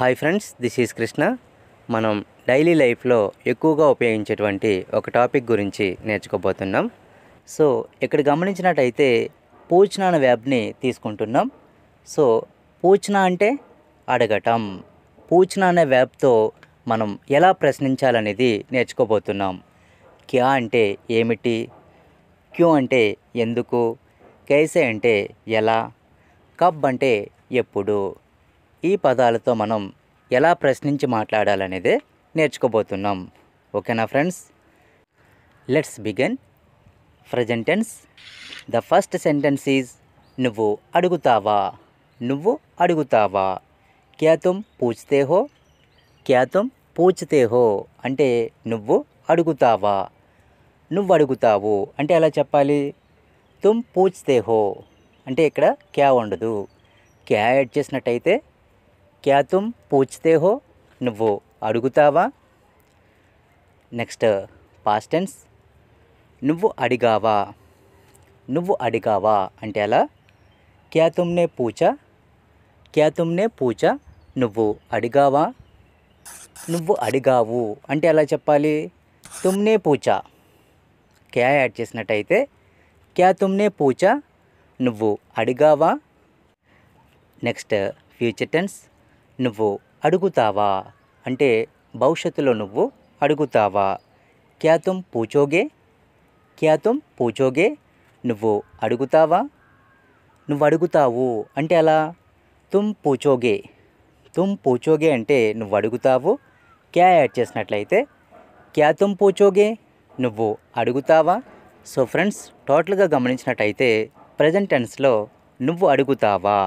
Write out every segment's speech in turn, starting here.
hi friends this is Krishna మనం daily లైఫ్లో ఎక్కువగా ఉపయోగించేటువంటి ఒక టాపిక్ గురించి నేర్చుకోబోతున్నాం సో ఇక్కడ గమనించినట్టయితే పూచన వ్యాబ్ని తీసుకుంటున్నాం సో పూచన అంటే అడగటం పూచన అనే వ్యాబ్తో మనం ఎలా ప్రశ్నించాలనేది నేర్చుకోబోతున్నాం క్యా అంటే ఏమిటి క్యూ అంటే ఎందుకు కేసే అంటే ఎలా కబ్ అంటే ఎప్పుడు ఈ పదాలతో మనం ఎలా ప్రశ్నించి మాట్లాడాలనేదే నేర్చుకోబోతున్నాం ఓకేనా friends let's begin present tense the first sentence is నువ్వు అడుగుతావా నువ్వు అడుగుతావా క్యా తుమ్ పూచితే హో క్యా తుమ్ పూచితే హో అంటే నువ్వు అడుగుతావా నువ్వు అడుగుతావు అంటే ఎలా చెప్పాలి తుమ్ పూచితే హో అంటే ఇక్కడ క్యా ఉండదు క్యా యాడ్ చేసినట్టయితే क्या तुम पूछते हो वो అడుగుతావా నెక్స్ట్ పాస్ట్ టెన్స్ నువ్వు అడిగావా నువ్వు అడిగావా అంటే అలా క్యా తుమ్నే పూచా క్యా తుమ్నే పూచా నువ్వు అడిగావా నువ్వు అడిగావు అంటే ఎలా చెప్పాలి తుమ్నే పూచా క్యా యాడ్ చేసినట్టయితే క్యా తుమ్నే పూచా నువ్వు అడిగావా నెక్స్ట్ ఫ్యూచర్ టెన్స్ నువ్వు అడుగుతావా అంటే భవిష్యత్తులో నువ్వు అడుగుతావా క్యా తుమ్ పూచోగే క్యా తుమ్ పూచోగే నువ్వు అడుగుతావా నువ్వు అడుగుతావు అంటే అలా తుమ్ పూచోగే తుమ్ పూచోగే అంటే నువ్వు అడుగుతావు క్యా యాడ్ చేసినట్లయితే క్యా తుమ్ పూచోగే నువ్వు అడుగుతావా సో ఫ్రెండ్స్ టోటల్గా గమనించినట్టయితే ప్రజెంట్ టెన్స్లో నువ్వు అడుగుతావా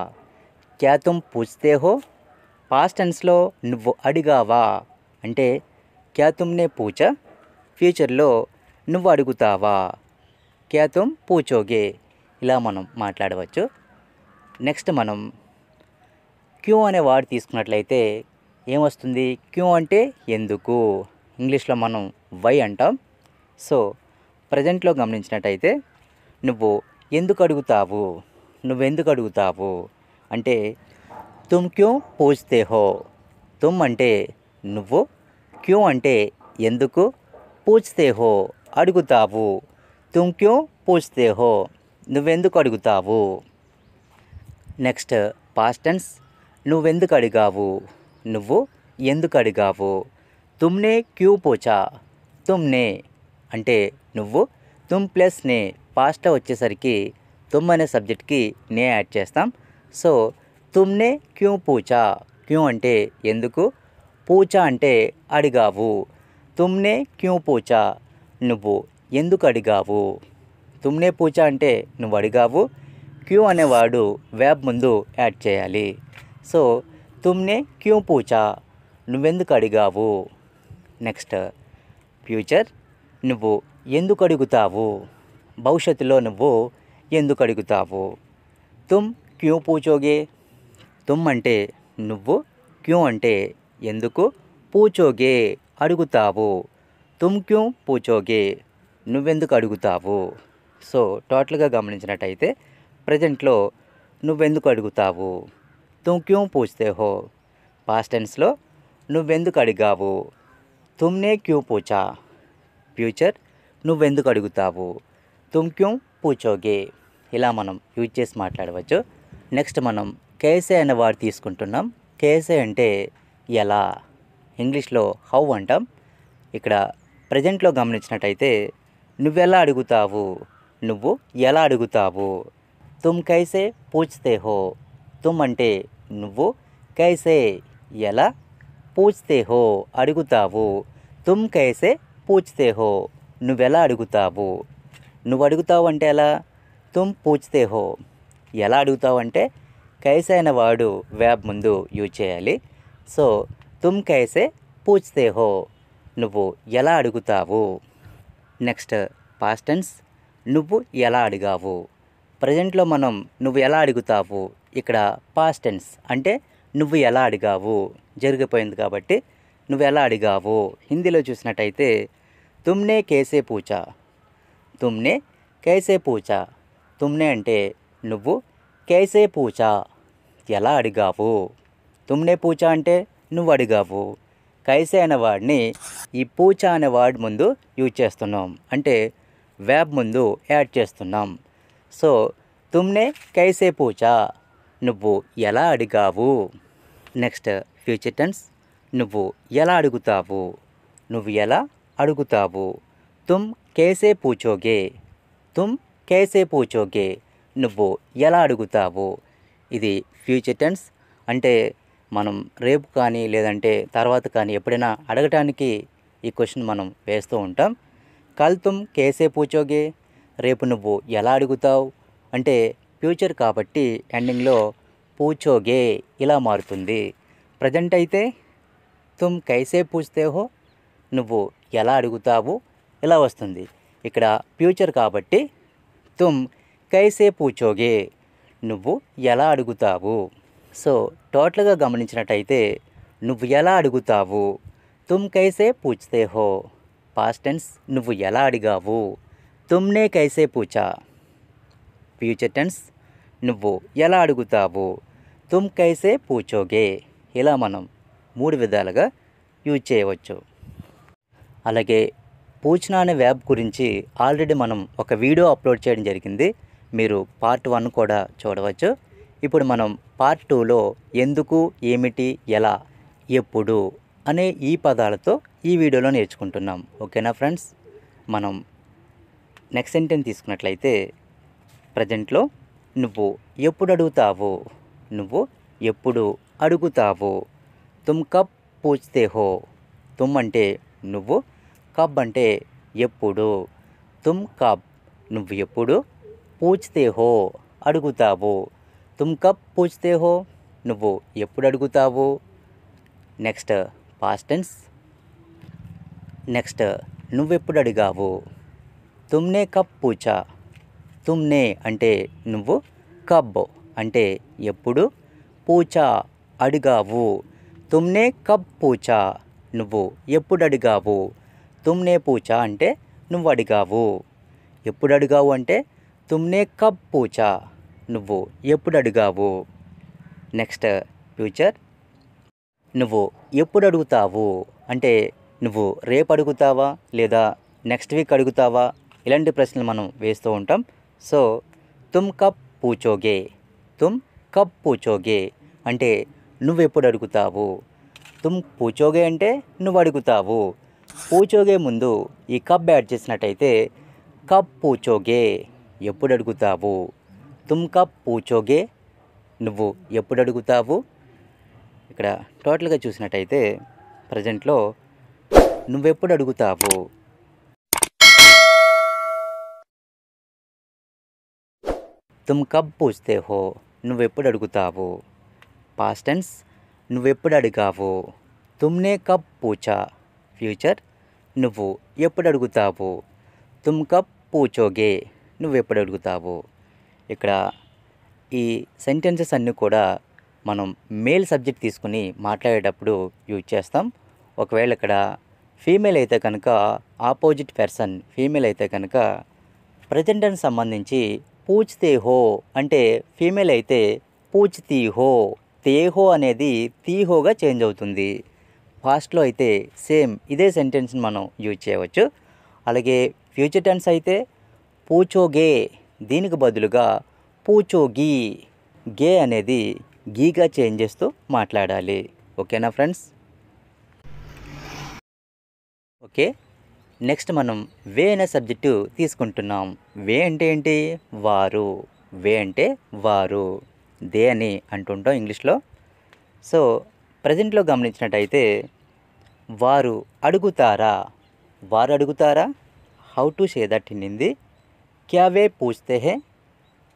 క్యా తుమ్ పూజ్తే హో పాస్ట్ టెన్స్లో నువ్వు అడిగావా అంటే క్యా తుమ్నే పూచ ఫ్యూచర్లో నువ్వు అడుగుతావా క్యా తుమ్ పూచోగే ఇలా మనం మాట్లాడవచ్చు నెక్స్ట్ మనం క్యూ అనే వాడు తీసుకున్నట్లయితే ఏమొస్తుంది క్యూ అంటే ఎందుకు ఇంగ్లీష్లో మనం వై అంటాం సో ప్రజెంట్లో గమనించినట్టయితే నువ్వు ఎందుకు అడుగుతావు నువ్వెందుకు అడుగుతావు అంటే తుమ్ క్యూ పూజ్తే హో తుమ్ అంటే నువ్వు క్యూ అంటే ఎందుకు పూజ్తే హో అడుగుతావు తుమ్ క్యూ పూజ్తే హో నువ్వెందుకు అడుగుతావు నెక్స్ట్ పాస్టెన్స్ నువ్వెందుకు అడిగావు నువ్వు ఎందుకు అడిగావు తుమ్నే క్యూ పోచా తుమ్నే అంటే నువ్వు తుమ్ ప్లస్ నే పాస్ట వచ్చేసరికి తుమ్ అనే సబ్జెక్ట్కి నే యాడ్ చేస్తాం సో తుమ్నే క్యూ పూచా క్యూ అంటే ఎందుకు పూచా అంటే అడిగావు తుమ్నే క్యూ పూచా నువ్వు ఎందుకు అడిగావు తుమ్నే పూచా అంటే నువ్వు అడిగావు క్యూ అనేవాడు వ్యాబ్ ముందు యాడ్ చేయాలి సో తుమ్నే క్యూ పూచా నువ్వెందుకు అడిగావు నెక్స్ట్ ఫ్యూచర్ నువ్వు ఎందుకు అడుగుతావు భవిష్యత్తులో నువ్వు ఎందుకు అడుగుతావు తుమ్ క్యూ పూచోగే తుమ్ అంటే నువ్వు క్యూ అంటే ఎందుకు పూచోగే అడుగుతావు తుమ్ క్యూ పూచోగే నువ్వెందుకు అడుగుతావు సో టోటల్గా గమనించినట్టయితే ప్రజెంట్లో నువ్వెందుకు అడుగుతావు తుమ్ క్యూ పూస్తే హో పాస్టెన్స్లో నువ్వెందుకు అడిగావు తుమ్నే క్యూ పూచా ఫ్యూచర్ నువ్వెందుకు అడుగుతావు తుమ్ క్యూ పూచోగే ఇలా మనం యూజ్ చేసి మాట్లాడవచ్చు నెక్స్ట్ మనం కేసే అనే వాడు తీసుకుంటున్నాం కేసే అంటే ఎలా ఇంగ్లీష్లో హౌ అంటాం ఇక్కడ ప్రజెంట్లో గమనించినట్టయితే నువ్వెలా అడుగుతావు నువ్వు ఎలా అడుగుతావు తుమ్ కైసే పూజ్తే హో తుమ్ అంటే నువ్వు కైసే ఎలా పూజ్తే హో అడుగుతావు తుమ్ కైసే పూజ్తే హో నువ్వెలా అడుగుతావు నువ్వు అడుగుతావు అంటే ఎలా తుమ్ పూజ్తే హో ఎలా అడుగుతావు అంటే కైసే అయిన వాడు వ్యాబ్ ముందు యూజ్ చేయాలి సో తుమ్ కైసే పూజ్తే హో నువ్వు ఎలా అడుగుతావు నెక్స్ట్ పాస్టెన్స్ టెన్స్ నువ్వు ఎలా అడిగావు ప్రజెంట్లో మనం నువ్వు ఎలా అడుగుతావు ఇక్కడ పాస్టెన్స్ అంటే నువ్వు ఎలా అడిగావు జరిగిపోయింది కాబట్టి నువ్వు ఎలా అడిగావు హిందీలో చూసినట్టయితే తుమ్నే కేసే పూచ తుమ్నే కేసే పూచ తుమ్నే అంటే నువ్వు కేసే పూచా ఎలా అడిగావు తుమ్నే పూచ అంటే నువ్వు అడిగావు కైసే అనే వాడిని ఈ పూచా అనే వాడి ముందు యూజ్ చేస్తున్నాం అంటే వ్యాబ్ ముందు యాడ్ చేస్తున్నాం సో తుమ్నే కైసే పూచా నువ్వు ఎలా అడిగావు నెక్స్ట్ ఫ్యూచర్ టెన్స్ నువ్వు ఎలా అడుగుతావు నువ్వు ఎలా అడుగుతావు తుమ్ కేసే పూచోగే తుమ్ కేసే పూచోగే నువ్వు ఎలా అడుగుతావు ఇది ఫ్యూచర్ టెన్స్ అంటే మనం రేపు కానీ లేదంటే తర్వాత కానీ ఎప్పుడైనా అడగటానికి ఈ క్వశ్చన్ మనం వేస్తూ ఉంటాం కల్తుం కేసే పూచోగే రేపు నువ్వు ఎలా అడుగుతావు అంటే ఫ్యూచర్ కాబట్టి ఎండింగ్లో పూచోగే ఇలా మారుతుంది ప్రజెంట్ అయితే తుమ్ కైసే పూస్తే హో నువ్వు ఎలా అడుగుతావు ఇలా వస్తుంది ఇక్కడ ఫ్యూచర్ కాబట్టి తుమ్ కైసే పూచోగే నువ్వు ఎలా అడుగుతావు సో టోటల్గా గమనించినట్టయితే నువ్వు ఎలా అడుగుతావు తుమ్ కైసే పూछते హో పాస్టెన్స్ టెన్స్ నువ్వు ఎలా అడిగావు తుమ్నే కైసే పూచా ఫ్యూచర్ టెన్స్ నువ్వు ఎలా అడుగుతావు తుమ్ కైసే పూచోగే ఇలా మనం మూడు విధాలుగా యూజ్ చేయవచ్చు అలాగే పూచనా అనే వ్యాబ్ గురించి ఆల్రెడీ మనం ఒక వీడియో అప్లోడ్ చేయడం జరిగింది మీరు పార్ట్ వన్ కూడా చూడవచ్చు ఇప్పుడు మనం పార్ట్ టూలో ఎందుకు ఏమిటి ఎలా ఎప్పుడు అనే ఈ పదాలతో ఈ వీడియోలో నేర్చుకుంటున్నాం ఓకేనా ఫ్రెండ్స్ మనం నెక్స్ట్ సెంటెన్స్ తీసుకున్నట్లయితే ప్రజెంట్లో నువ్వు ఎప్పుడు అడుగుతావు నువ్వు ఎప్పుడు అడుగుతావు తుమ్ కప్ పూజతే హో తుమ్ అంటే నువ్వు కబ్ అంటే ఎప్పుడు తుమ్ కబ్ నువ్వు ఎప్పుడు పూజ్తే హో అడుగుతావు తుమ్ కప్ పూజ్తే హో నువ్వు ఎప్పుడు అడుగుతావు నెక్స్ట్ పాస్టెన్స్ నెక్స్ట్ నువ్వెప్పుడు అడిగావు తుమ్నే కప్ పూచా తుమ్నే అంటే నువ్వు కబ్ అంటే ఎప్పుడు పూచా అడిగావు తుమ్నే కబ్ పూచా నువ్వు ఎప్పుడు అడిగావు తుమ్నే పూచా అంటే నువ్వు అడిగావు ఎప్పుడు అడిగావు అంటే తుమ్నే కబ్ పూచా నువ్వు ఎప్పుడు అడిగావు నెక్స్ట్ ఫ్యూచర్ నువ్వు ఎప్పుడు అడుగుతావు అంటే నువ్వు రేపు అడుగుతావా లేదా నెక్స్ట్ వీక్ అడుగుతావా ఇలాంటి ప్రశ్నలు మనం వేస్తూ ఉంటాం సో తుమ్ కబ్ పూచోగే తుమ్ కబ్ పూచోగే అంటే నువ్వు ఎప్పుడు అడుగుతావు తుమ్ పూచోగే అంటే నువ్వు అడుగుతావు పూచోగే ముందు ఈ కబ్ యాడ్ చేసినట్టయితే కబ్ పూచోగే ఎప్పుడు అడుగుతావు తుమ్ కప్ పూచోగే నువ్వు ఎప్పుడు అడుగుతావు ఇక్కడ టోటల్గా చూసినట్టయితే ప్రజెంట్లో నువ్వెప్పుడు అడుగుతావు తుమ్ కబ్ పూస్తే హో నువ్వెప్పుడు అడుగుతావు పాస్టెన్స్ నువ్వెప్పుడు అడిగావు తుమ్నే కబ్ పూచా ఫ్యూచర్ నువ్వు ఎప్పుడు అడుగుతావు తుమ్ కబ్ పూచోగే నువ్వు అడుగుతావు ఇక్కడ ఈ సెంటెన్సెస్ అన్నీ కూడా మనం మేల్ సబ్జెక్ట్ తీసుకుని మాట్లాడేటప్పుడు యూజ్ చేస్తాం ఒకవేళ ఇక్కడ ఫీమేల్ అయితే కనుక ఆపోజిట్ పర్సన్ ఫీమేల్ అయితే కనుక ప్రజెంట్ సంబంధించి పూచ్తే హో అంటే ఫీమేల్ అయితే పూచ్తీ హో తేహో అనేది తీహోగా చేంజ్ అవుతుంది పాస్ట్లో అయితే సేమ్ ఇదే సెంటెన్స్ని మనం యూజ్ చేయవచ్చు అలాగే ఫ్యూచర్ టెన్స్ అయితే పూచోగే దీనికి బదులుగా పూచోగి గే అనేది గీగా చేంజ్ చేస్తూ మాట్లాడాలి ఓకేనా ఫ్రెండ్స్ ఓకే నెక్స్ట్ మనం వే అనే సబ్జెక్టు తీసుకుంటున్నాం వే అంటే ఏంటి వారు వే అంటే వారు దే అని అంటుంటాం ఇంగ్లీష్లో సో ప్రజెంట్లో గమనించినట్టయితే వారు అడుగుతారా వారు అడుగుతారా how to say that in Hindi క్యావే పూజతే హే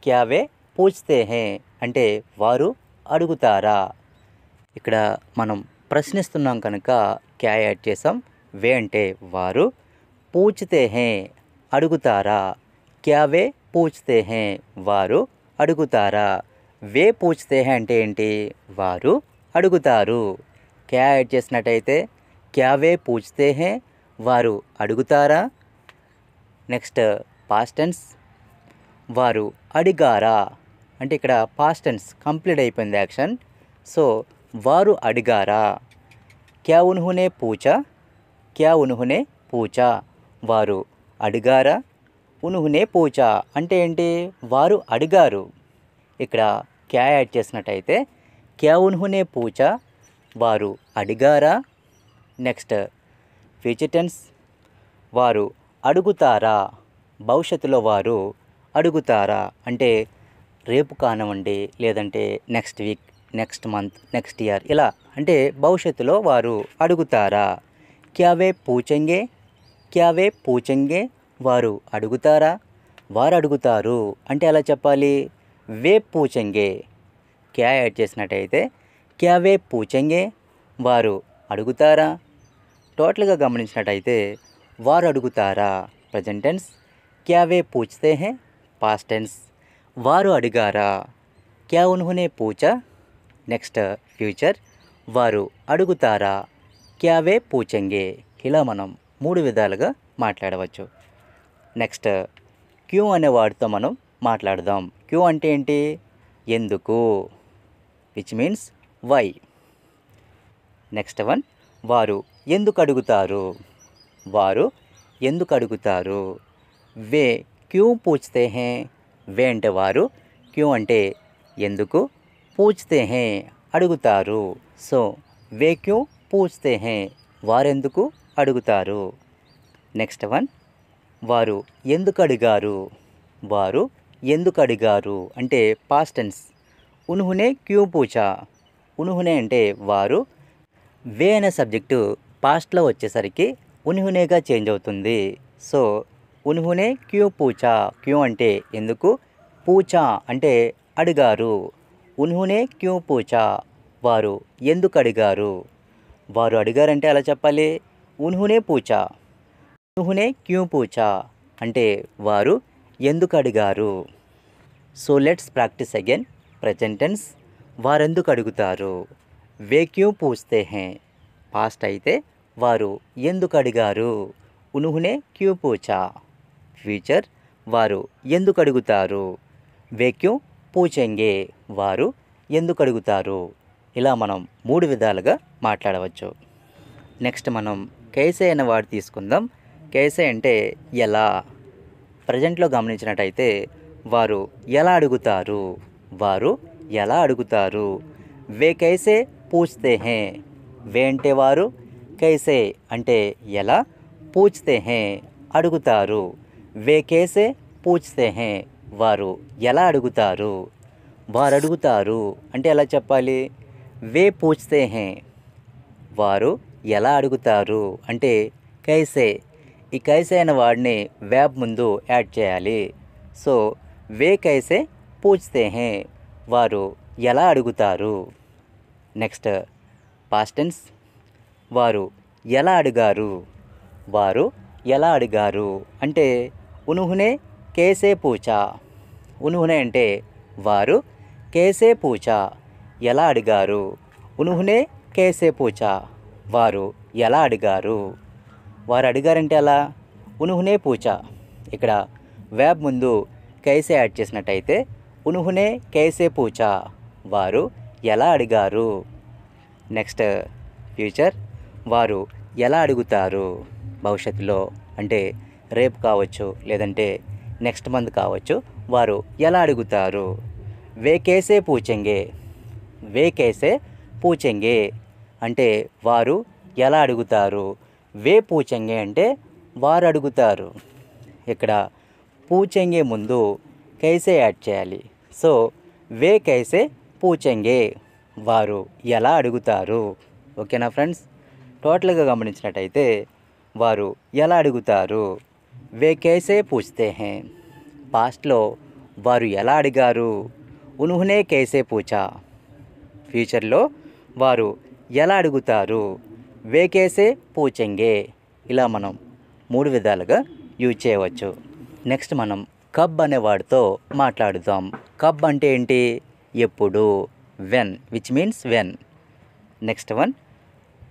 క్యావే పూజతే హే అంటే వారు అడుగుతారా ఇక్కడ మనం ప్రశ్నిస్తున్నాం కనుక క్యా యాడ్ చేసాం వే అంటే వారు పూచితే హే అడుగుతారా క్యావే పూజతే పూచితే హే వారు అడుగుతారా వే పూచితే హే అంటే ఏంటి వారు అడుగుతారు క్యా యాడ్ చేసినట్టయితే క్యావే పూజతే హే వారు అడుగుతారా నెక్స్ట్ పాస్టెన్స్ వారు అడిగారా అంటే ఇక్కడ పాస్టెన్స్ కంప్లీట్ అయిపోయింది యాక్షన్ సో వారు అడిగారా క్యా ఉన్హునే పూచ క్యా ఉన్హునే పూచ వారు అడిగారా ఉన్హునే పూచ అంటే ఏంటి వారు అడిగారు ఇక్కడ క్యా యాడ్ చేసినట్టయితే క్యా ఉన్హునే పూచ వారు అడిగారా నెక్స్ట్ ఫీచర్ టెన్స్ వారు అడుగుతారా భవిష్యత్తులో వారు అడుగుతారా అంటే రేపు కానివ్వండి లేదంటే next week next month next year ఇలా అంటే భవిష్యత్తులో వారు అడుగుతారా క్యావే పూచంగే క్యావే పూచంగే వారు అడుగుతారా వారు అడుగుతారు అంటే ఎలా చెప్పాలి వే పూచంగే క్యా యాడ్ చేసినట్టయితే క్యావే పూచంగే వారు అడుగుతారా టోటల్గా గమనించినట్టయితే వారు అడుగుతారా ప్రజెంటెన్స్ క్యావే పూచతే पूछते हैं పాస్ట్ టెన్స్ వారు అడిగారా క్యా ఉన్హునే పూచా నెక్స్ట్ ఫ్యూచర్ వారు అడుగుతారా క్యావే పూచంగే ఇలా మనం మూడు విధాలుగా మాట్లాడవచ్చు నెక్స్ట్ క్యూ అనే వాడితో మనం మాట్లాడదాం క్యూ అంటే ఏంటి ఎందుకు which means why next one వారు ఎందుకు అడుగుతారు వారు ఎందుకు అడుగుతారు వే క్యూ పూछते हैं వే అంటే వారు క్యూ అంటే ఎందుకు పూచ్తే हैं అడుగుతారు సో వే క్యూ పూछते हैं వారెందుకు అడుగుతారు నెక్స్ట్ వన్ వారు ఎందుకు అడిగారు వారు ఎందుకు అడిగారు అంటే పాస్టెన్స్ ఉనుహునే క్యూ పూచా ఉనుహునే అంటే వారు వే అనే సబ్జెక్టు పాస్ట్లో వచ్చేసరికి ఉనుహునేగా చేంజ్ అవుతుంది సో ఉన్హునే క్యూ పూచా క్యూ అంటే ఎందుకు పూచా అంటే అడిగారు ఉన్హునే క్యూ పూచా వారు ఎందుకు అడిగారు వారు అడిగారంటే అలా చెప్పాలి ఉన్హునే పూచా ఉన్హునే క్యూ పూచా అంటే వారు ఎందుకు అడిగారు so let's practice again present tense వారెందుకు అడుగుతారు వే క్యూ పూస్తే హే పాస్ట్ అయితే వారు ఎందుకు అడిగారు ఉనుహునే క్యూ పూచా ఫ్యూచర్ వారు ఎందుకు అడుగుతారు వేక్యూ పూచెంగే వారు ఎందుకు అడుగుతారు ఇలా మనం మూడు విధాలుగా మాట్లాడవచ్చు నెక్స్ట్ మనం కేసే అనే వాడు తీసుకుందాం కేసే అంటే ఎలా ప్రజెంట్లో గమనించినట్టయితే వారు ఎలా అడుగుతారు వారు ఎలా అడుగుతారు వే కైసే పూచ్తే హే వే అంటే వారు కైసే అంటే ఎలా పూచ్తే హే అడుగుతారు వేకేసే పూజ్తే హే వారు ఎలా అడుగుతారు వారు అడుగుతారు అంటే ఎలా చెప్పాలి వే పూజ్తే హే వారు ఎలా అడుగుతారు అంటే కైసే ఈ కైసే అయిన వాడిని వ్యాబ్ ముందు యాడ్ చేయాలి సో వే కైసే పూజ్తే హే వారు ఎలా అడుగుతారు నెక్స్ట్ పాస్టెన్స్ వారు ఎలా అడిగారు వారు ఎలా అడిగారు అంటే ఉనుహునే కేసే పూచ ఉనుహునే అంటే వారు కేసే పూచ ఎలా అడిగారు ఉనుహునే కేసే పూచ వారు ఎలా అడిగారు వారు అడిగారంటే అలా ఉనుహునే పూచ ఇక్కడ వ్యాబ్ ముందు కేసే యాడ్ చేసినట్టయితే ఉనుహునే కేసే పూచ వారు ఎలా అడిగారు నెక్స్ట్ ఫ్యూచర్ వారు ఎలా అడుగుతారు భవిష్యత్తులో అంటే రేపు కావచ్చు లేదంటే నెక్స్ట్ మంత్ కావచ్చు వారు ఎలా అడుగుతారు వేకేసే పూచెంగే వేకేసే పూచెంగే అంటే వారు ఎలా అడుగుతారు వే పూచెంగే అంటే వారు అడుగుతారు ఇక్కడ పూచెంగే ముందు కైసే యాడ్ చేయాలి సో వే కైసే పూచెంగే వారు ఎలా అడుగుతారు ఓకేనా ఫ్రెండ్స్ టోటల్గా గమనించినట్టయితే వారు ఎలా అడుగుతారు వేకేసే పూజతే హే పాస్ట్లో వారు ఎలా అడిగారు ఉనుహునే కేసే పూచా ఫ్యూచర్లో వారు ఎలా అడుగుతారు వేకేసే పూచెంగే ఇలా మనం మూడు విధాలుగా యూజ్ చేయవచ్చు నెక్స్ట్ మనం కబ్ అనే వాడితో మాట్లాడుదాం కబ్ అంటే ఏంటి ఎప్పుడు when which means when next one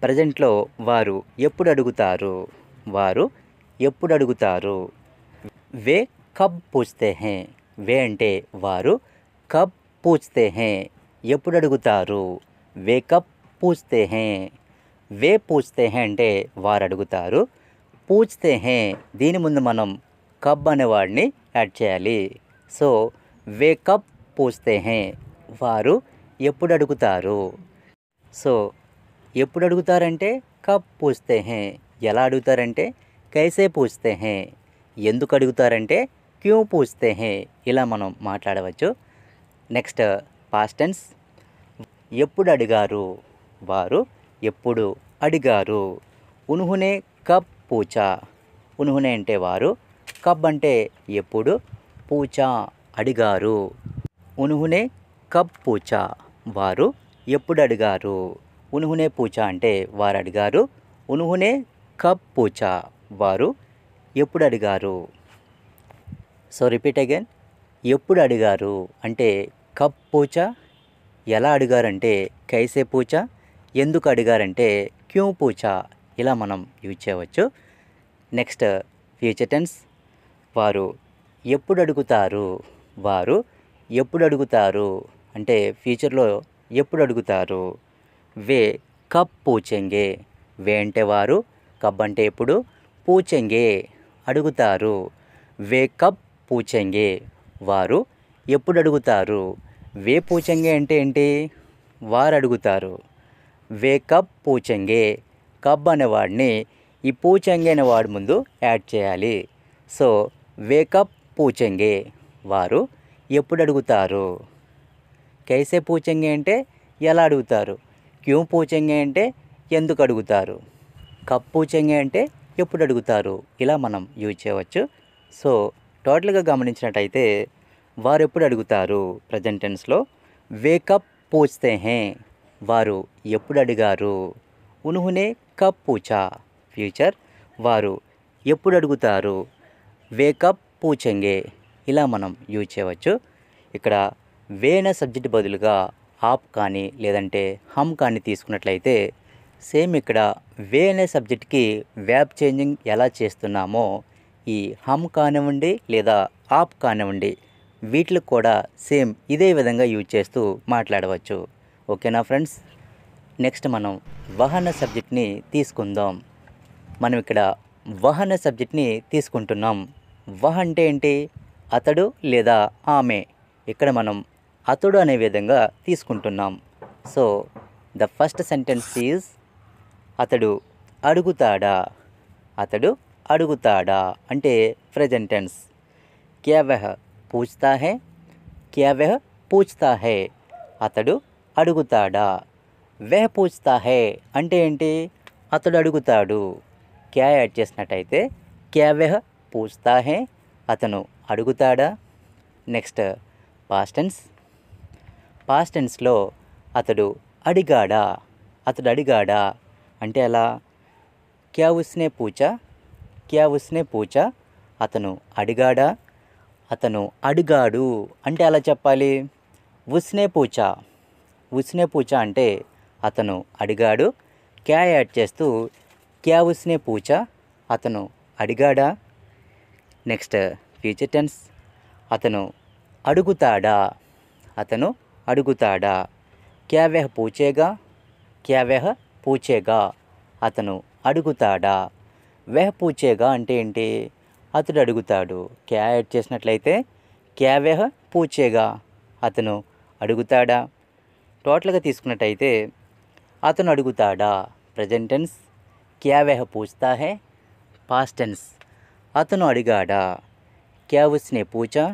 ప్రజెంట్లో వారు ఎప్పుడు అడుగుతారు వారు ఎప్పుడు అడుగుతారు వే కబ్ పూజ్తే హే వే అంటే వారు కబ్ పూజ్తే హే ఎప్పుడు అడుగుతారు వే కబ్ పూజ్తే హే వే పూజ్తే హే అంటే వారు అడుగుతారు పూజ్తే హే దీని ముందు మనం కబ్ అనేవాడిని యాడ్ చేయాలి సో వే కబ్ పూజ్తే హే వారు ఎప్పుడు అడుగుతారు సో ఎప్పుడు అడుగుతారంటే కబ్ పూస్తే హే ఎలా అడుగుతారంటే కైసే పూజతే హే ఎందుకు అడుగుతారంటే క్యూ పూజతే హే ఇలా మనం మాట్లాడవచ్చు నెక్స్ట్ పాస్టెన్స్ ఎప్పుడు అడిగారు వారు ఎప్పుడు అడిగారు ఉనుహునే కబ్ పూచా ఉనుహునే అంటే వారు కబ్ అంటే ఎప్పుడు పూచా అడిగారు ఉనుహునే కబ్ పూచా వారు ఎప్పుడు అడిగారు ఉనుహునే పూచా అంటే వారు అడిగారు ఉనుహునే కబ్ పూచా వారు ఎప్పుడు అడిగారు సో రిపీట్ అగైన్ ఎప్పుడు అడిగారు అంటే కప్ పూచ ఎలా అడిగారంటే కైసే పూచ ఎందుకు అడిగారంటే క్యూ పూచ ఇలా మనం యూజ్ చేయవచ్చు నెక్స్ట్ ఫ్యూచర్ టెన్స్ వారు ఎప్పుడు అడుగుతారు వారు ఎప్పుడు అడుగుతారు అంటే ఫ్యూచర్లో ఎప్పుడు అడుగుతారు వే కప్ పూచెంగే వే అంటే వారు కబ్ అంటే ఎప్పుడు పూచెంగే అడుగుతారు వేకప్ పూచెంగే వారు ఎప్పుడు అడుగుతారు వే పూచెంగే అంటే ఏంటి వారు అడుగుతారు వే కప్ పూచెంగే కబ్ అనేవాడిని ఈ పూచెంగే అనే వాడి ముందు యాడ్ చేయాలి సో వేకప్ పూచెంగే వారు ఎప్పుడు అడుగుతారు కైసే పూచెంగే అంటే ఎలా అడుగుతారు క్యూ పూచెంగే అంటే ఎందుకు అడుగుతారు కప్ పూచెంగే అంటే ఎప్పుడు అడుగుతారు ఇలా మనం యూజ్ చేయవచ్చు సో టోటల్గా గమనించినట్టయితే వారు ఎప్పుడు అడుగుతారు ప్రజెంట్ టెన్స్లో వేకప్ పూజ్తే హే వారు ఎప్పుడు అడిగారు ఉనుహునే కప్ పూచా ఫ్యూచర్ వారు ఎప్పుడు అడుగుతారు వేకప్ పూచెంగే ఇలా మనం యూజ్ చేయవచ్చు ఇక్కడ వేన సబ్జెక్ట్ బదులుగా ఆప్ కానీ లేదంటే హమ్ కానీ తీసుకున్నట్లయితే సేమ్ ఇక్కడ వే అనే సబ్జెక్ట్కి వ్యాబ్ చేంజింగ్ ఎలా చేస్తున్నామో ఈ హమ్ కానివ్వండి లేదా ఆప్ కానివ్వండి వీటికి కూడా సేమ్ ఇదే విధంగా యూజ్ చేస్తూ మాట్లాడవచ్చు ఓకేనా ఫ్రెండ్స్ నెక్స్ట్ మనం వాహన సబ్జెక్ట్ని తీసుకుందాం మనం ఇక్కడ వాహన సబ్జెక్ట్ని తీసుకుంటున్నాం వహ అంటే ఏంటి అతడు లేదా ఆమె ఇక్కడ మనం అతడు అనే విధంగా తీసుకుంటున్నాం so the first sentence is అతడు అడుగుతాడా అతడు అడుగుతాడా అంటే ప్రజెంట్ టెన్స్ క్యా వెహ్ పూజ్తా హే క్యా హే అతడు అడుగుతాడా వెహ పూజ్తా హే అంటే ఏంటి అతడు అడుగుతాడు క్యా యాడ్ చేసినట్టయితే క్యావెహ వెహ్ హే అతను అడుగుతాడా నెక్స్ట్ పాస్టెన్స్ పాస్టెన్స్లో అతడు అడిగాడా అతడు అడిగాడా అంటే ఎలా క్యా ఉస్నే పూచా క్యా ఉస్నే పూచా అతను అడిగాడా అతను అడిగాడు అంటే ఎలా చెప్పాలి ఉస్నే పూచా ఉస్నే పూచా అంటే అతను అడిగాడు క్యా యాడ్ చేస్తూ క్యా ఉస్నే పూచా అతను అడిగాడా నెక్స్ట్ ఫ్యూచర్ టెన్స్ అతను అడుగుతాడా అతను అడుగుతాడా క్యా వెహ్ పూచేగా క్యా వెహ్ వేపూచేగా అతను అడుగుతాడా వేహపూచేగా అంటే ఏంటి అతడు అడుగుతాడు క్యా యాడ్ చేసినట్లయితే క్యా వేహ పూచేగా అతను అడుగుతాడా టోటల్గా తీసుకున్నట్టయితే అతను అడుగుతాడా ప్రజెంటెన్స్ క్యా వేహ పూజతా హే పాస్టెన్స్ అతను అడిగాడా క్యా పూచ ఫీచర్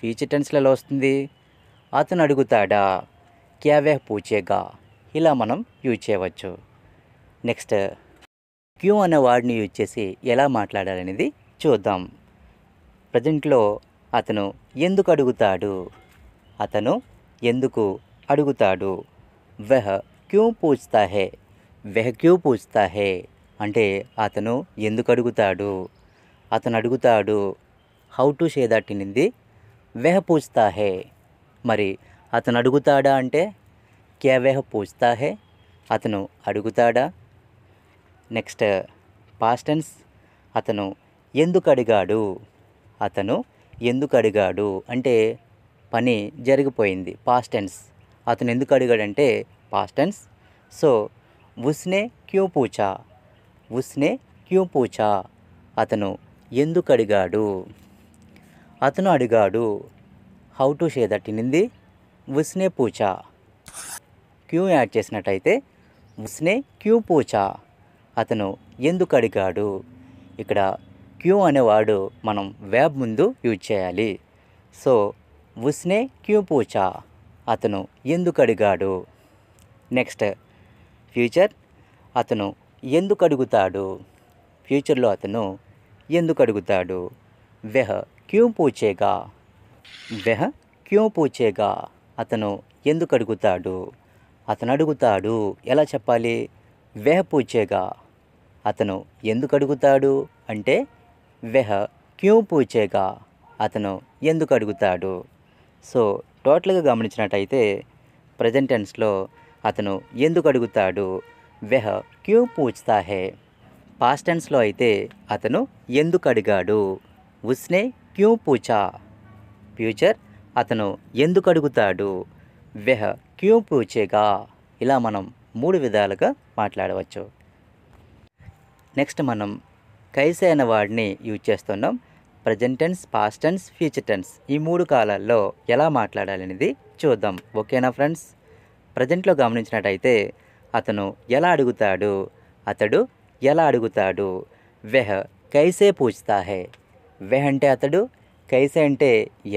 ఫ్యూచర్ టెన్స్లలో వస్తుంది అతను అడుగుతాడా క్యా వేహ పూచేగా ఇలా మనం యూజ్ చేయవచ్చు నెక్స్ట్ క్యూ అనే వర్డ్ని యూజ్ చేసి ఎలా మాట్లాడాలనేది చూద్దాం ప్రజెంట్లో అతను ఎందుకు అడుగుతాడు అతను ఎందుకు అడుగుతాడు వెహ క్యూ పూజ్తా హే వెహ క్యూ పూజ్తా హే అంటే అతను ఎందుకు అడుగుతాడు అతను అడుగుతాడు how to say that in Hindi వెహ పూజ్తా హే మరి అతను అడుగుతాడా అంటే క్యా వెహ్ హే అతను అడుగుతాడా నెక్స్ట్ పాస్టెన్స్ అతను ఎందుకు అడిగాడు అతను ఎందుకు అడిగాడు అంటే పని జరిగిపోయింది పాస్టెన్స్ అతను ఎందుకు అడిగాడంటే పాస్టెన్స్ సో ఉస్నే క్యూ పూచా ఉస్నే క్యూ పూచా అతను ఎందుకు అడిగాడు అతను అడిగాడు how to say that in ఉస్నే పూచా క్యూ యాడ్ చేసినట్టయితే ఉస్నే క్యూ పూచా అతను ఎందుకు అడిగాడు ఇక్కడ క్యూ అనేవాడు మనం వ్యాబ్ ముందు యూజ్ చేయాలి సో ఉస్నే క్యూ పూచా అతను ఎందుకు అడిగాడు నెక్స్ట్ ఫ్యూచర్ అతను ఎందుకు అడుగుతాడు ఫ్యూచర్లో అతను ఎందుకు అడుగుతాడు వెహ క్యూ పూచేగా వెహ క్యూ పూచేగా అతను ఎందుకు అడుగుతాడు అతను అడుగుతాడు ఎలా చెప్పాలి పూచేగా అతను ఎందుకు అడుగుతాడు అంటే వెహ క్యూ పూచేగా అతను ఎందుకు అడుగుతాడు సో టోటల్గా గమనించినట్టయితే ప్రజెంటెన్స్లో అతను ఎందుకు అడుగుతాడు వెహ క్యూ పూజ్తా హే పాస్ట్ టెన్స్లో అయితే అతను ఎందుకు అడిగాడు ఉస్నే క్యూ పూచా ఫ్యూచర్ అతను ఎందుకు అడుగుతాడు వెహ క్యూ పూచేగా ఇలా మనం మూడు విధాలుగా మాట్లాడవచ్చు నెక్స్ట్ మనం కైసే అనే వాడిని యూజ్ చేస్తున్నాం present tense past tense future tense ఈ మూడు కాలాల్లో ఎలా మాట్లాడాలనేది చూద్దాం ఓకేనా ఫ్రెండ్స్ ప్రజెంట్లో గమనించినట్టయితే అతను ఎలా అడుగుతాడు అతడు ఎలా అడుగుతాడు వెహ్ కైసే పూజ్తా హే వెహ్ అంటే అతడు కైసే అంటే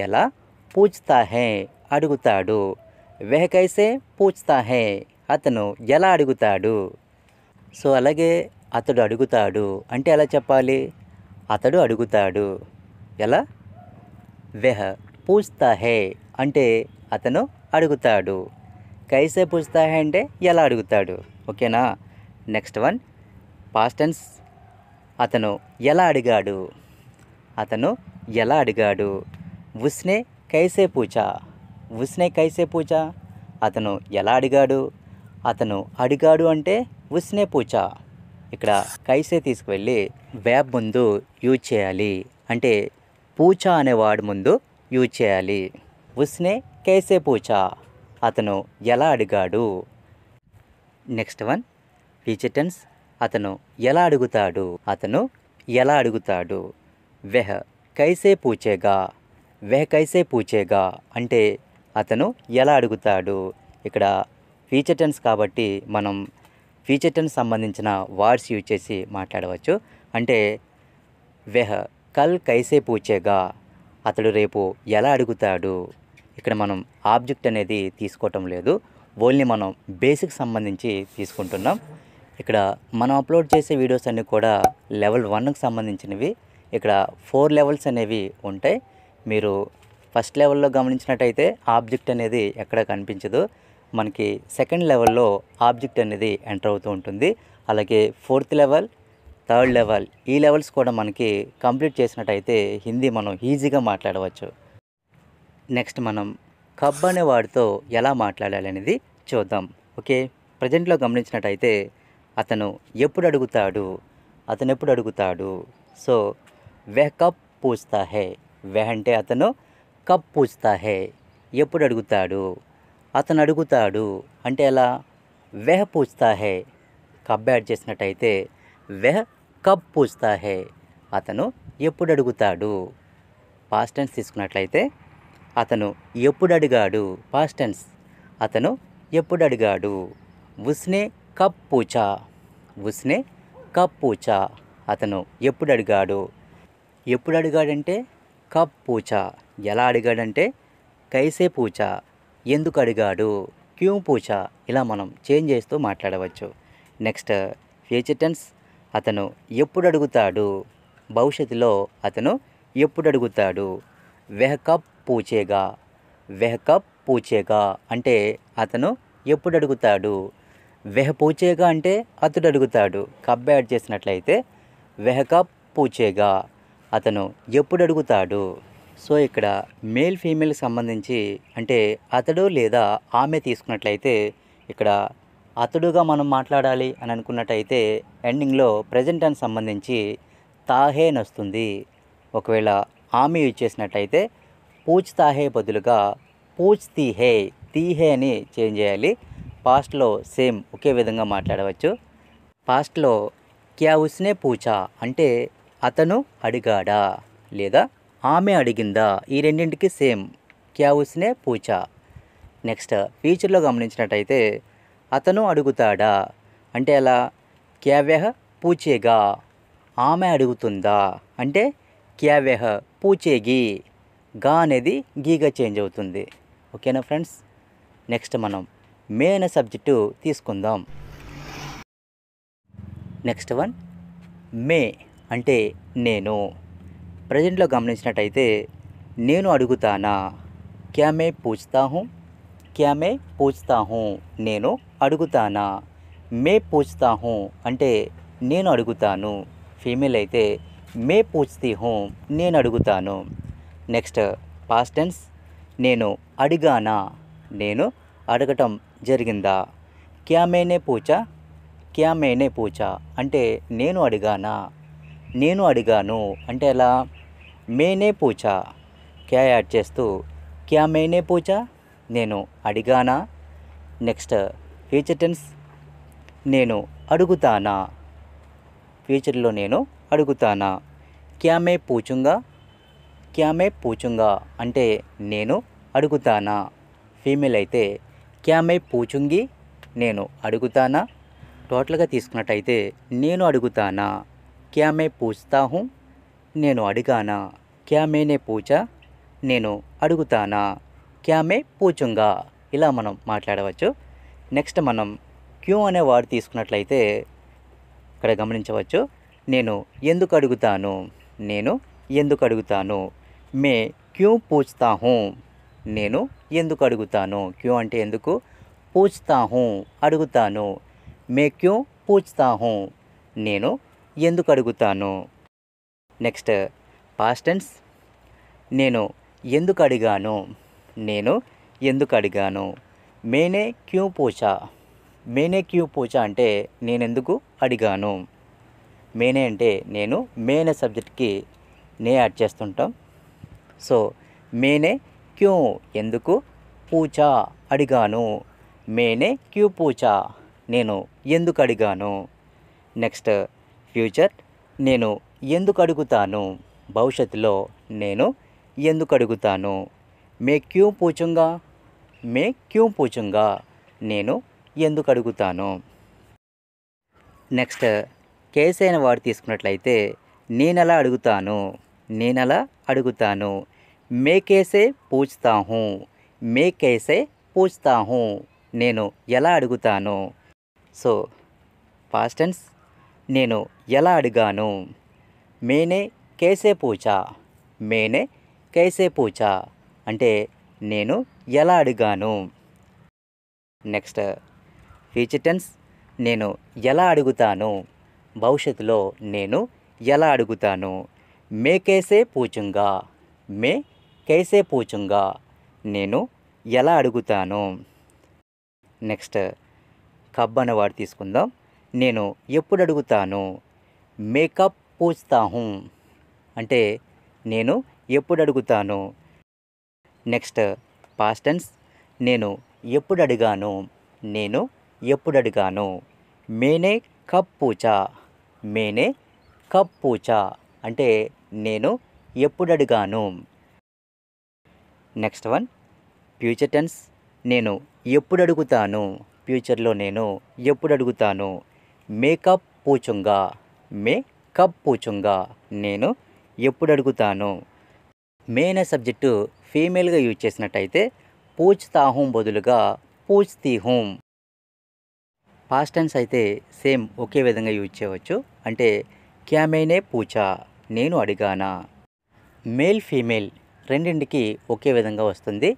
ఎలా పూజ్తా హే అడుగుతాడు వెహకైసే పూచ్తా హే అతను ఎలా అడుగుతాడు సో అలాగే అతడు అడుగుతాడు అంటే ఎలా చెప్పాలి అతడు అడుగుతాడు ఎలా వెహ పూజ్తా హే అంటే అతను అడుగుతాడు కైసే పూజ్తా హే అంటే ఎలా అడుగుతాడు ఓకేనా నెక్స్ట్ వన్ పాస్టెన్స్ అతను ఎలా అడిగాడు అతను ఎలా అడిగాడు ఉస్నే కైసే పూచా ఉస్నే కైసే పూచా అతను ఎలా అడిగాడు అతను అడిగాడు అంటే ఉస్నే పూచా ఇక్కడ కైసే తీసుకువెళ్ళి వ్యాబ్ ముందు యూజ్ చేయాలి అంటే పూచా అనే వాడు ముందు యూజ్ చేయాలి ఉస్నే కైసే పూచా అతను ఎలా అడిగాడు నెక్స్ట్ వన్ ఫీచర్ అతను ఎలా అడుగుతాడు అతను ఎలా అడుగుతాడు వెహ కైసే పూచేగా వెహ్ కైసే పూచేగా అంటే అతను ఎలా అడుగుతాడు ఇక్కడ ఫీచర్ టెన్స్ కాబట్టి మనం ఫీచర్ టెన్స్ సంబంధించిన వార్డ్స్ యూజ్ చేసి మాట్లాడవచ్చు అంటే వెహ్ కల్ కైసే పూచేగా అతడు రేపు ఎలా అడుగుతాడు ఇక్కడ మనం ఆబ్జెక్ట్ అనేది తీసుకోవటం లేదు ఓన్లీ మనం బేసిక్ సంబంధించి తీసుకుంటున్నాం ఇక్కడ మనం అప్లోడ్ చేసే వీడియోస్ అన్నీ కూడా లెవెల్ వన్కి సంబంధించినవి ఇక్కడ ఫోర్ లెవెల్స్ అనేవి ఉంటాయి మీరు ఫస్ట్ లెవెల్లో గమనించినట్టయితే ఆబ్జెక్ట్ అనేది ఎక్కడ కనిపించదు మనకి సెకండ్ లెవెల్లో ఆబ్జెక్ట్ అనేది ఎంటర్ అవుతూ ఉంటుంది అలాగే ఫోర్త్ లెవెల్ థర్డ్ లెవెల్ ఈ లెవెల్స్ కూడా మనకి కంప్లీట్ చేసినట్టయితే హిందీ మనం ఈజీగా మాట్లాడవచ్చు నెక్స్ట్ మనం కబ్ అనే వాడితో ఎలా మాట్లాడాలి అనేది చూద్దాం ఓకే ప్రజెంట్లో గమనించినట్టయితే అతను ఎప్పుడు అడుగుతాడు అతను ఎప్పుడు అడుగుతాడు సో వెహ్ కప్ పూస్తా హే వెహ్ అంటే అతను కప్ పూజతా హే ఎప్పుడు అడుగుతాడు అతను అడుగుతాడు అంటే ఎలా వెహ పూజతా హే కబ్ యాడ్ చేసినట్టయితే వెహ కప్ పూజతా హే అతను ఎప్పుడు అడుగుతాడు పాస్ట్ టెన్స్ తీసుకున్నట్లయితే అతను ఎప్పుడు అడిగాడు పాస్ట్ టెన్స్ అతను ఎప్పుడు అడిగాడు ఉస్నే కప్ పూచా ఉస్నే కప్ పూచా అతను ఎప్పుడు అడిగాడు ఎప్పుడు అడిగాడంటే కప్ పూచా ఎలా అడిగాడంటే కైసే పూచ ఎందుకు అడిగాడు క్యూ పూచ ఇలా మనం చేంజ్ చేస్తూ మాట్లాడవచ్చు నెక్స్ట్ ఫ్యూచర్ టెన్స్ అతను ఎప్పుడు అడుగుతాడు భవిష్యత్తులో అతను ఎప్పుడు అడుగుతాడు వెహకప్ పూచేగా వెహకప్ పూచేగా అంటే అతను ఎప్పుడు అడుగుతాడు వెహ పూచేగా అంటే అతడు అడుగుతాడు కప్ యాడ్ చేసినట్లయితే వెహకప్ పూచేగా అతను ఎప్పుడు అడుగుతాడు సో ఇక్కడ మేల్ ఫీమేల్ సంబంధించి అంటే అతడు లేదా ఆమె తీసుకున్నట్లయితే ఇక్కడ అతడుగా మనం మాట్లాడాలి అని అనుకున్నట్టయితే ఎండింగ్లో ప్రజెంట్ అని సంబంధించి తాహే నొస్తుంది ఒకవేళ ఆమె యూజ్ చేసినట్టయితే పూచ్ తాహే బదులుగా పూచ్ తీహే తీహే అని చేంజ్ చేయాలి పాస్ట్లో సేమ్ ఒకే విధంగా మాట్లాడవచ్చు పాస్ట్లో క్యా ఉస్నే పూచా అంటే అతను అడిగాడా లేదా ఆమె అడిగిందా ఈ రెండింటికి సేమ్ క్యా ఉస్నే పూచా నెక్స్ట్ ఫ్యూచర్లో గమనించినట్టయితే అతను అడుగుతాడా అంటే ఎలా క్యావ్యహ పూచేగా ఆమె అడుగుతుందా అంటే క్యావ్యహ పూచేగి గా అనేది గీగా చేంజ్ అవుతుంది ఓకేనా ఫ్రెండ్స్ నెక్స్ట్ మనం మే అనే సబ్జెక్టు తీసుకుందాం నెక్స్ట్ వన్ మే అంటే నేను ప్రజెంట్లో గమనించినట్టయితే నేను అడుగుతానా క్యామే పూజ్తా హూ క్యామే పూజ్తా హూ నేను అడుగుతానా మే పూజ్తా హూ అంటే నేను అడుగుతాను ఫీమేల్ అయితే మే పూజ్తీ హూ నేను అడుగుతాను నెక్స్ట్ పాస్ట్ టెన్స్ నేను అడిగానా నేను అడగటం జరిగిందా క్యా మేనే పూచా క్యా మేనే పూచా అంటే నేను అడిగానా నేను అడిగాను అంటే ఎలా మేనే పూచా క్యా యాడ్ చేస్తూ క్యా మేనే పూచా నేను అడిగానా నెక్స్ట్ ఫ్యూచర్ టెన్స్ నేను అడుగుతానా ఫ్యూచర్లో నేను అడుగుతానా క్యా మే పూచుంగా క్యా మే పూచుంగా అంటే నేను అడుగుతానా ఫీమేల్ అయితే క్యా మే పూచుంగి నేను అడుగుతానా టోటల్గా తీసుకున్నట్టయితే నేను అడుగుతానా క్యా మే పూజతా హు నేను అడిగానా క్యా మేనే పూజా నేను అడుగుతానా క్యా మే పూచుంగా ఇలా మనం మాట్లాడవచ్చు నెక్స్ట్ మనం క్యూ అనే వాడు తీసుకున్నట్లయితే ఇక్కడ గమనించవచ్చు నేను ఎందుకు అడుగుతాను నేను ఎందుకు అడుగుతాను మే క్యూ పూజ్తా నేను ఎందుకు అడుగుతాను క్యూ అంటే ఎందుకు పూజ్తా అడుగుతాను మే క్యూ పూజ్తా నేను ఎందుకు అడుగుతాను నెక్స్ట్ పాస్టెన్స్ నేను ఎందుకు అడిగాను నేను ఎందుకు అడిగాను మేనే క్యూ పూచా మేనే క్యూ పూచా అంటే నేనెందుకు అడిగాను మేనే అంటే నేను మేనే సబ్జెక్ట్కి నే యాడ్ చేస్తుంటాం సో మేనే క్యూ ఎందుకు పూచా అడిగాను మేనే క్యూ పూచా నేను ఎందుకు అడిగాను నెక్స్ట్ ఫ్యూచర్ నేను ఎందుకు అడుగుతాను భవిష్యత్తులో నేను ఎందుకు అడుగుతాను మే క్యూ పూచంగా మే క్యూ పూచంగా నేను ఎందుకు అడుగుతాను నెక్స్ట్ కేసైన అయిన వాడు తీసుకున్నట్లయితే నేనెలా అడుగుతాను నేనలా అడుగుతాను మే కేసే పూచుతాహు మే కేసే పూచుతాహు నేను ఎలా అడుగుతాను సో పాస్టెన్స్ నేను ఎలా అడిగాను మేనే కేసే పూచా మేనే కేసే పూచా అంటే నేను ఎలా అడిగాను నెక్స్ట్ ఫ్యూచర్ టెన్స్ నేను ఎలా అడుగుతాను భవిష్యత్తులో నేను ఎలా అడుగుతాను మే కేసే పూచుంగా మే కేసే పూచుంగా నేను ఎలా అడుగుతాను నెక్స్ట్ కబ్బన వాడు తీసుకుందాం నేను ఎప్పుడు అడుగుతాను మేకప్ హూ అంటే నేను ఎప్పుడు అడుగుతాను నెక్స్ట్ పాస్టెన్స్ టెన్స్ నేను ఎప్పుడు అడిగాను నేను ఎప్పుడు అడిగాను మేనే కప్ పూచా మేనే కప్ పూచా అంటే నేను ఎప్పుడు అడిగాను నెక్స్ట్ వన్ ఫ్యూచర్ టెన్స్ నేను ఎప్పుడు అడుగుతాను ఫ్యూచర్లో నేను ఎప్పుడు అడుగుతాను మేకప్ పూచుంగా మే కబ్ పూచుంగా నేను ఎప్పుడు అడుగుతాను మే అనే సబ్జెక్టు ఫీమేల్గా యూజ్ చేసినట్టయితే పూచ్ తాహోం బదులుగా పూచ్ తీహూం పాస్ట్ టెన్స్ అయితే సేమ్ ఒకే విధంగా యూజ్ చేయవచ్చు అంటే క్యామేనే పూచా నేను అడిగానా మేల్ ఫీమేల్ రెండింటికి ఒకే విధంగా వస్తుంది